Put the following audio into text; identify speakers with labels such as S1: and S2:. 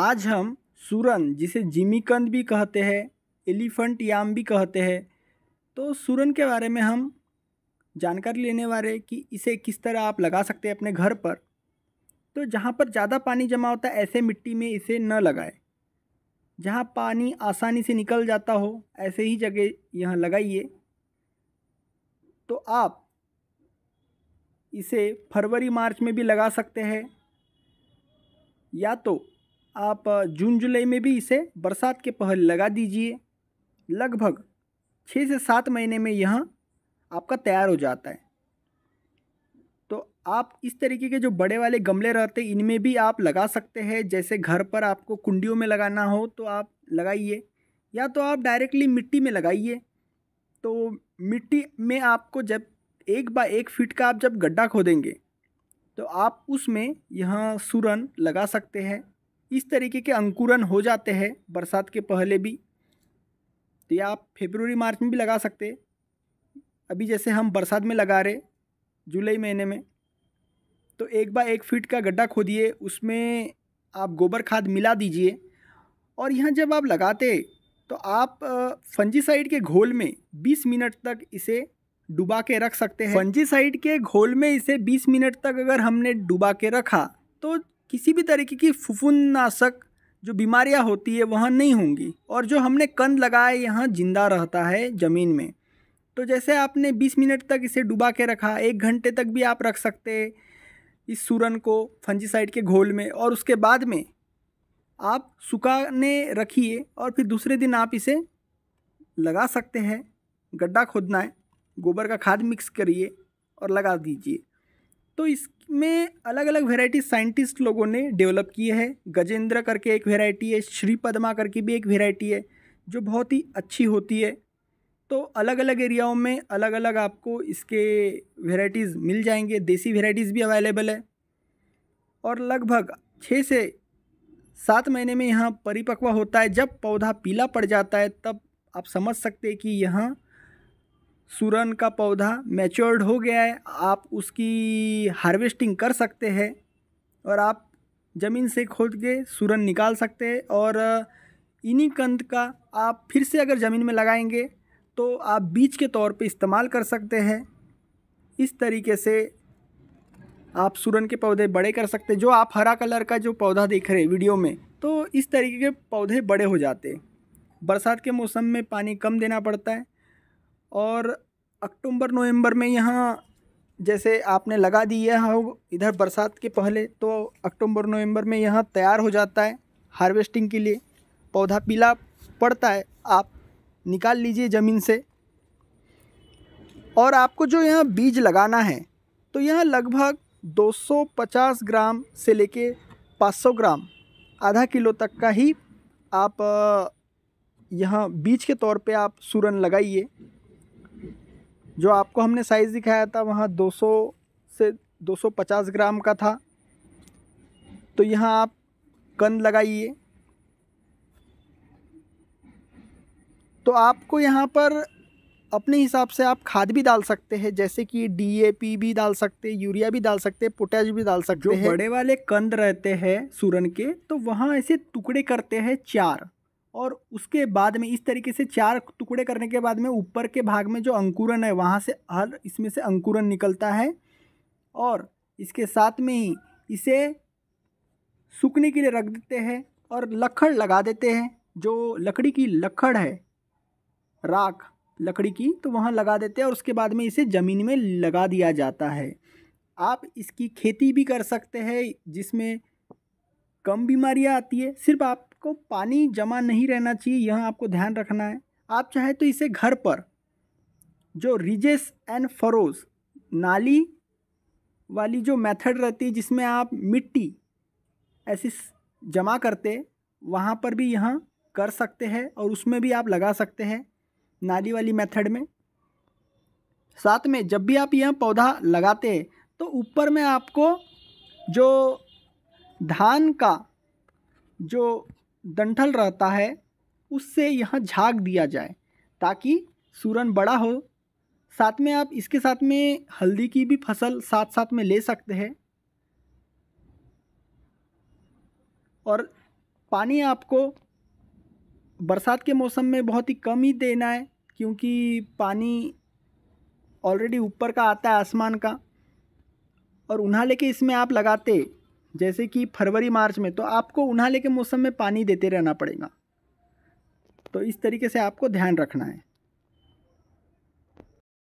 S1: आज हम सुरन जिसे जिमीकंद भी कहते हैं एलिफेंट याम भी कहते हैं तो सुरन के बारे में हम जानकारी लेने वाले कि इसे किस तरह आप लगा सकते हैं अपने घर पर तो जहाँ पर ज़्यादा पानी जमा होता है ऐसे मिट्टी में इसे न लगाएं जहाँ पानी आसानी से निकल जाता हो ऐसे ही जगह यहाँ लगाइए तो आप इसे फरवरी मार्च में भी लगा सकते हैं या तो आप जून जुलाई में भी इसे बरसात के पहल लगा दीजिए लगभग छः से सात महीने में यह आपका तैयार हो जाता है तो आप इस तरीके के जो बड़े वाले गमले रहते हैं इनमें भी आप लगा सकते हैं जैसे घर पर आपको कुंडियों में लगाना हो तो आप लगाइए या तो आप डायरेक्टली मिट्टी में लगाइए तो मिट्टी में आपको जब एक बा एक फीट का आप जब गड्ढा खोदेंगे तो आप उसमें यह सुरन लगा सकते हैं इस तरीके के अंकुरन हो जाते हैं बरसात के पहले भी तो ये आप फेबररी मार्च में भी लगा सकते अभी जैसे हम बरसात में लगा रहे जुलाई महीने में तो एक बार एक फीट का गड्ढा खोदिए उसमें आप गोबर खाद मिला दीजिए और यहाँ जब आप लगाते तो आप फंजीसाइड के घोल में 20 मिनट तक इसे डुबा के रख सकते हैं फंजीसाइड के घोल में इसे 20 मिनट तक अगर हमने डुबा के रखा तो किसी भी तरीके की नाशक जो बीमारियां होती है वह नहीं होंगी और जो हमने कंद लगाए यहाँ जिंदा रहता है ज़मीन में तो जैसे आपने 20 मिनट तक इसे डुबा के रखा एक घंटे तक भी आप रख सकते इस सूरन को फंजीसाइड के घोल में और उसके बाद में आप सुखाने रखिए और फिर दूसरे दिन आप इसे लगा सकते हैं गड्ढा खोदना है गोबर का खाद मिक्स करिए और लगा दीजिए तो इसमें अलग अलग वेराइटी साइंटिस्ट लोगों ने डेवलप किए हैं गजेंद्र करके एक वेराइटी है श्री पदमा करके भी एक वेराइटी है जो बहुत ही अच्छी होती है तो अलग अलग एरियाओं में अलग अलग आपको इसके वेराइटीज़ मिल जाएंगे देसी वेराइटीज़ भी अवेलेबल है और लगभग छः से सात महीने में यहाँ परिपक्व होता है जब पौधा पीला पड़ जाता है तब आप समझ सकते हैं कि यहाँ सुरन का पौधा मैच्योर्ड हो गया है आप उसकी हार्वेस्टिंग कर सकते हैं और आप ज़मीन से खोद के सुरन निकाल सकते हैं और इन्हीं कंद का आप फिर से अगर ज़मीन में लगाएंगे तो आप बीज के तौर पे इस्तेमाल कर सकते हैं इस तरीके से आप सुरन के पौधे बड़े कर सकते हैं जो आप हरा कलर का जो पौधा देख रहे हैं वीडियो में तो इस तरीके के पौधे बड़े हो जाते हैं बरसात के मौसम में पानी कम देना पड़ता है और अक्टूबर नवंबर में यहाँ जैसे आपने लगा दिया हो हाँ, इधर बरसात के पहले तो अक्टूबर नवंबर में यहाँ तैयार हो जाता है हार्वेस्टिंग के लिए पौधा पीला पड़ता है आप निकाल लीजिए ज़मीन से और आपको जो यहाँ बीज लगाना है तो यहाँ लगभग 250 ग्राम से लेके 500 ग्राम आधा किलो तक का ही आप यहाँ बीज के तौर पे आप सूरन लगाइए जो आपको हमने साइज़ दिखाया था वहाँ 200 से 250 ग्राम का था तो यहाँ आप कंद लगाइए तो आपको यहाँ पर अपने हिसाब से आप खाद भी डाल सकते हैं जैसे कि डीएपी भी डाल सकते हैं यूरिया भी डाल सकते हैं पोटैश भी डाल सकते हैं बड़े वाले कंद रहते हैं सूरन के तो वहाँ ऐसे टुकड़े करते हैं चार और उसके बाद में इस तरीके से चार टुकड़े करने के बाद में ऊपर के भाग में जो अंकुरन है वहाँ से हर इसमें से अंकुरन निकलता है और इसके साथ में ही इसे सूखने के लिए रख देते हैं और लखड़ लगा देते हैं जो लकड़ी की लखड़ है राख लकड़ी की तो वहाँ लगा देते हैं और उसके बाद में इसे ज़मीन में लगा दिया जाता है आप इसकी खेती भी कर सकते हैं जिसमें कम बीमारियाँ आती है सिर्फ आप आपको पानी जमा नहीं रहना चाहिए यह आपको ध्यान रखना है आप चाहे तो इसे घर पर जो रिजेस एंड फरोज नाली वाली जो मेथड रहती है जिसमें आप मिट्टी ऐसी जमा करते वहाँ पर भी यह कर सकते हैं और उसमें भी आप लगा सकते हैं नाली वाली मेथड में साथ में जब भी आप यह पौधा लगाते हैं तो ऊपर में आपको जो धान का जो डंठल रहता है उससे यहाँ झाग दिया जाए ताकि सूरन बड़ा हो साथ में आप इसके साथ में हल्दी की भी फसल साथ साथ में ले सकते हैं और पानी आपको बरसात के मौसम में बहुत ही कम ही देना है क्योंकि पानी ऑलरेडी ऊपर का आता है आसमान का और उन्हाले लेके इसमें आप लगाते जैसे कि फरवरी मार्च में तो आपको उन्हाले के मौसम में पानी देते रहना पड़ेगा तो इस तरीके से आपको ध्यान रखना है